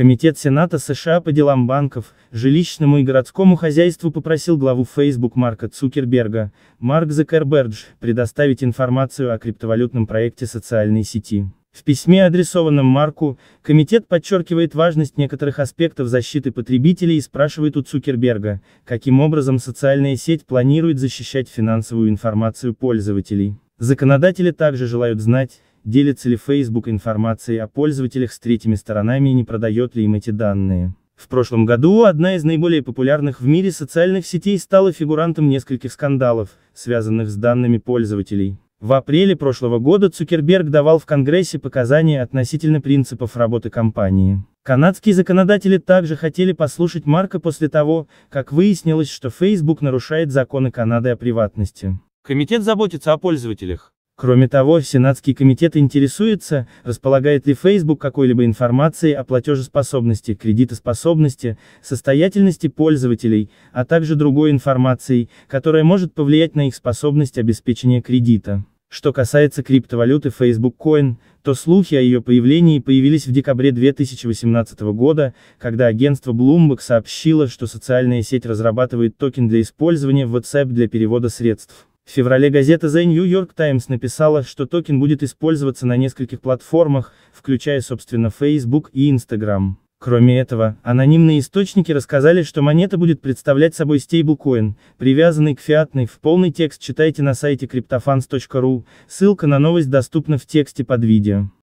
Комитет Сената США по делам банков, жилищному и городскому хозяйству попросил главу Facebook Марка Цукерберга, Марк Закербердж, предоставить информацию о криптовалютном проекте социальной сети. В письме, адресованном Марку, комитет подчеркивает важность некоторых аспектов защиты потребителей и спрашивает у Цукерберга, каким образом социальная сеть планирует защищать финансовую информацию пользователей. Законодатели также желают знать, делится ли Facebook информацией о пользователях с третьими сторонами и не продает ли им эти данные. В прошлом году одна из наиболее популярных в мире социальных сетей стала фигурантом нескольких скандалов, связанных с данными пользователей. В апреле прошлого года Цукерберг давал в Конгрессе показания относительно принципов работы компании. Канадские законодатели также хотели послушать Марка после того, как выяснилось, что Facebook нарушает законы Канады о приватности. Комитет заботится о пользователях. Кроме того, Сенатский комитет интересуется, располагает ли Facebook какой-либо информацией о платежеспособности, кредитоспособности, состоятельности пользователей, а также другой информацией, которая может повлиять на их способность обеспечения кредита. Что касается криптовалюты Facebook Coin, то слухи о ее появлении появились в декабре 2018 года, когда агентство Bloomberg сообщило, что социальная сеть разрабатывает токен для использования в WhatsApp для перевода средств. В феврале газета The New York Times написала, что токен будет использоваться на нескольких платформах, включая собственно Facebook и Instagram. Кроме этого, анонимные источники рассказали, что монета будет представлять собой стейблкоин, привязанный к фиатной, в полный текст читайте на сайте cryptofans.ru, ссылка на новость доступна в тексте под видео.